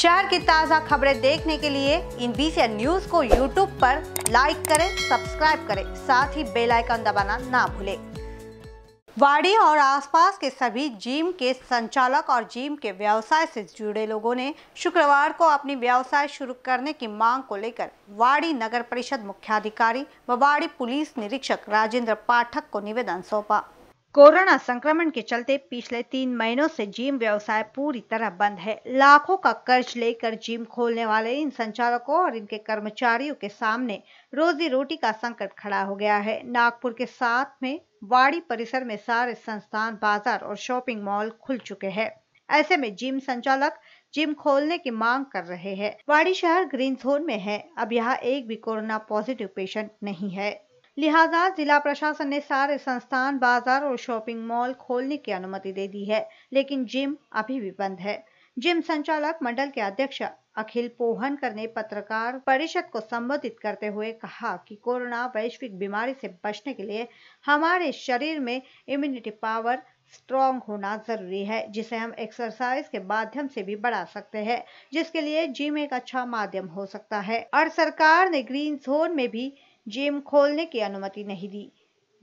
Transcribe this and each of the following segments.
शहर की ताज़ा खबरें देखने के लिए इन बीसी न्यूज को यूट्यूब पर लाइक करें सब्सक्राइब करें साथ ही बेल आइकन दबाना ना भूलें वाड़ी और आसपास के सभी जिम के संचालक और जिम के व्यवसाय से जुड़े लोगों ने शुक्रवार को अपनी व्यवसाय शुरू करने की मांग को लेकर वाड़ी नगर परिषद मुख्याधिकारी व वाड़ी पुलिस निरीक्षक राजेंद्र पाठक को निवेदन सौंपा कोरोना संक्रमण के चलते पिछले तीन महीनों से जिम व्यवसाय पूरी तरह बंद है लाखों का कर्ज लेकर जिम खोलने वाले इन संचालकों और इनके कर्मचारियों के सामने रोजी रोटी का संकट खड़ा हो गया है नागपुर के साथ में वाड़ी परिसर में सारे संस्थान बाजार और शॉपिंग मॉल खुल चुके हैं ऐसे में जिम संचालक जिम खोलने की मांग कर रहे हैं वाड़ी शहर ग्रीन जोन में है अब यहाँ एक भी कोरोना पॉजिटिव पेशेंट नहीं है लिहाजा जिला प्रशासन ने सारे संस्थान बाजार और शॉपिंग मॉल खोलने की अनुमति दे दी है लेकिन जिम अभी भी बंद है जिम संचालक मंडल के अध्यक्ष अखिल पोहनकर ने पत्रकार परिषद को संबोधित करते हुए कहा कि कोरोना वैश्विक बीमारी से बचने के लिए हमारे शरीर में इम्यूनिटी पावर स्ट्रॉन्ग होना जरूरी है जिसे हम एक्सरसाइज के माध्यम से भी बढ़ा सकते हैं जिसके लिए जिम एक अच्छा माध्यम हो सकता है और सरकार ने ग्रीन जोन में भी जिम खोलने की अनुमति नहीं दी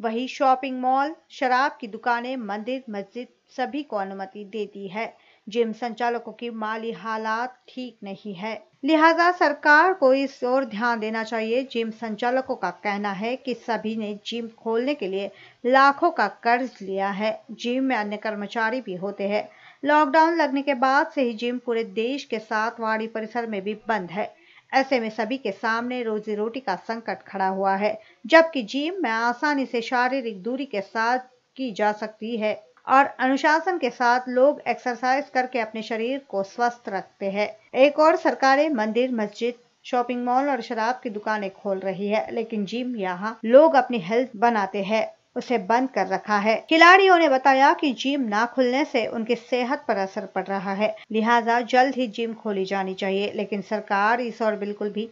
वही शॉपिंग मॉल शराब की दुकानें मंदिर मस्जिद सभी को अनुमति देती है जिम संचालकों की माली हालात ठीक नहीं है लिहाजा सरकार को इस ओर ध्यान देना चाहिए जिम संचालकों का कहना है कि सभी ने जिम खोलने के लिए लाखों का कर्ज लिया है जिम में अन्य कर्मचारी भी होते हैं लॉकडाउन लगने के बाद से ही जिम पूरे देश के साथ वाड़ी परिसर में भी बंद है ऐसे में सभी के सामने रोजी रोटी का संकट खड़ा हुआ है जबकि जिम में आसानी से शारीरिक दूरी के साथ की जा सकती है और अनुशासन के साथ लोग एक्सरसाइज करके अपने शरीर को स्वस्थ रखते हैं एक और सरकारें मंदिर मस्जिद शॉपिंग मॉल और शराब की दुकानें खोल रही है लेकिन जिम यहाँ लोग अपनी हेल्थ बनाते हैं उसे बंद कर रखा है खिलाड़ियों ने बताया कि जिम ना खुलने से उनकी सेहत पर असर पड़ रहा है लिहाजा जल्द ही जिम खोली जानी चाहिए लेकिन सरकार इस और बिल्कुल भी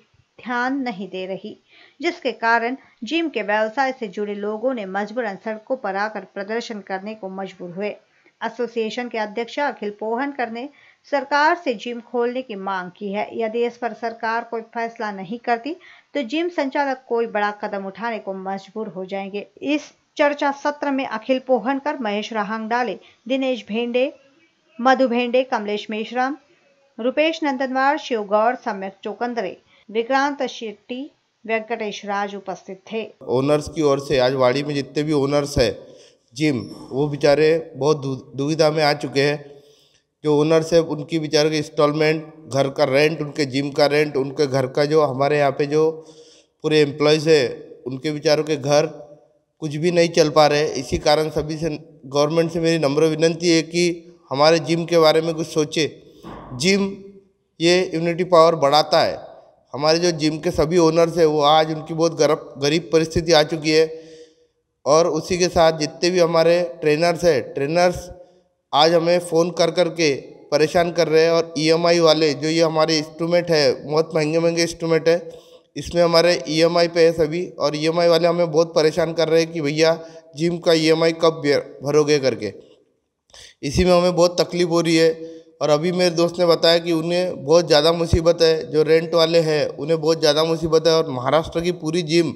ध्यान नहीं दे रही जिसके कारण जिम के व्यवसाय से जुड़े लोगों ने मजबूरन सड़कों पर आकर प्रदर्शन करने को मजबूर हुए एसोसिएशन के अध्यक्ष अखिल पोहनकर ने सरकार से जिम खोलने की मांग की है यदि इस पर सरकार कोई फैसला नहीं करती तो जिम संचालक कोई बड़ा कदम उठाने को मजबूर हो जाएंगे इस चर्चा सत्र में अखिल पोहनकर महेश रहांगडाले दिनेश भेंडे मधु भेंडे कमलेश मेश्राम रुपेश नंदनवार शिव गौर सम्यक चौकंदरे विक्रांत शेट्टी वेंकटेश राज उपस्थित थे ओनर्स की ओर से आज वाड़ी में जितने भी ओनर्स है जिम वो बेचारे बहुत दुविधा में आ चुके हैं जो ओनर्स है उनकी बेचारे के इंस्टॉलमेंट घर का रेंट उनके जिम का रेंट उनके घर का जो हमारे यहाँ पे जो पूरे एम्प्लॉयज़ है उनके बेचारों के घर कुछ भी नहीं चल पा रहे इसी कारण सभी से गवर्नमेंट से मेरी नम्र विनंती है कि हमारे जिम के बारे में कुछ सोचे जिम ये इम्यूनिटी पावर बढ़ाता है हमारे जो जिम के सभी ओनर्स हैं वो आज उनकी बहुत गरब गरीब परिस्थिति आ चुकी है और उसी के साथ जितने भी हमारे ट्रेनर्स हैं ट्रेनर्स आज हमें फ़ोन कर कर के परेशान कर रहे हैं और ईएमआई e वाले जो ये हमारे इंस्ट्रूमेंट है बहुत महंगे महंगे इंस्ट्रूमेंट है इसमें हमारे ईएमआई e पे है सभी और ईएमआई e वाले हमें बहुत परेशान कर रहे हैं कि भैया जिम का ईएमआई e कब भरोगे करके इसी में हमें बहुत तकलीफ़ हो रही है और अभी मेरे दोस्त ने बताया कि उन्हें बहुत ज़्यादा मुसीबत है जो रेंट वाले हैं उन्हें बहुत ज़्यादा मुसीबत है और महाराष्ट्र की पूरी जिम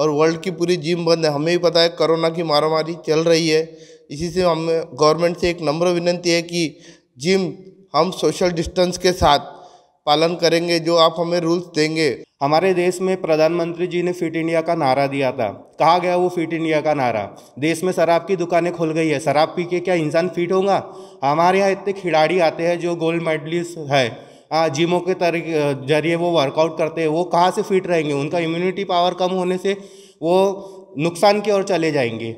और वर्ल्ड की पूरी जिम बंद है हमें भी पता है कोरोना की मारामारी चल रही है इसी से हमें गवर्नमेंट से एक नम्र विनंती है कि जिम हम सोशल डिस्टेंस के साथ पालन करेंगे जो आप हमें रूल्स देंगे हमारे देश में प्रधानमंत्री जी ने फिट इंडिया का नारा दिया था कहा गया वो फिट इंडिया का नारा देश में शराब की दुकानें खुल गई है शराब पी के क्या इंसान फिट होगा हमारे यहाँ इतने खिलाड़ी आते हैं जो गोल्ड मेडलिस्ट है हाँ जिमों के तरीके जरिए वो वर्कआउट करते हैं वो कहाँ से फिट रहेंगे उनका इम्यूनिटी पावर कम होने से वो नुकसान की ओर चले जाएंगे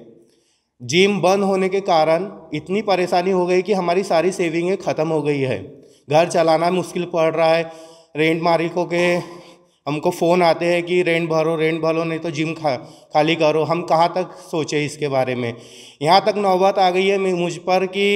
जिम बंद होने के कारण इतनी परेशानी हो गई कि हमारी सारी सेविंगें ख़त्म हो गई है घर चलाना मुश्किल पड़ रहा है रेंट मालिकों के हमको फ़ोन आते हैं कि रेंट भरो रेंट भरो नहीं तो जिम खा खाली करो हम कहाँ तक सोचे इसके बारे में यहाँ तक नौबत आ गई है मुझ पर कि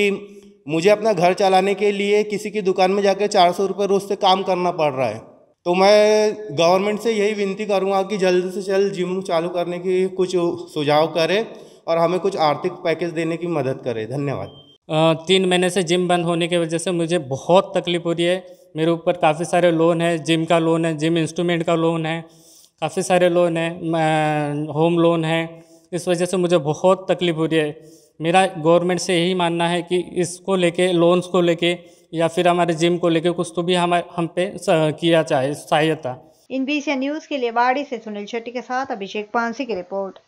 मुझे अपना घर चलाने के लिए किसी की दुकान में जाकर चार सौ रुपये रोज़ से काम करना पड़ रहा है तो मैं गवर्नमेंट से यही विनती करूँगा कि जल्द से जल्द जिम चालू करने की कुछ सुझाव करे और हमें कुछ आर्थिक पैकेज देने की मदद करे धन्यवाद तीन महीने से जिम बंद होने की वजह से मुझे बहुत तकलीफ हो रही है मेरे ऊपर काफ़ी सारे लोन है जिम का लोन है जिम इंस्ट्रूमेंट का लोन है काफ़ी सारे लोन है होम लोन है इस वजह से मुझे बहुत तकलीफ हो रही है मेरा गवर्नमेंट से यही मानना है कि इसको लेके लोन्स को लेके या फिर हमारे जिम को लेके कुछ तो भी हमारे हम पे किया चाहे सहायता इन बी न्यूज़ के लिए बाड़ी से सुनील शेट्टी के साथ अभिषेक पानसी की रिपोर्ट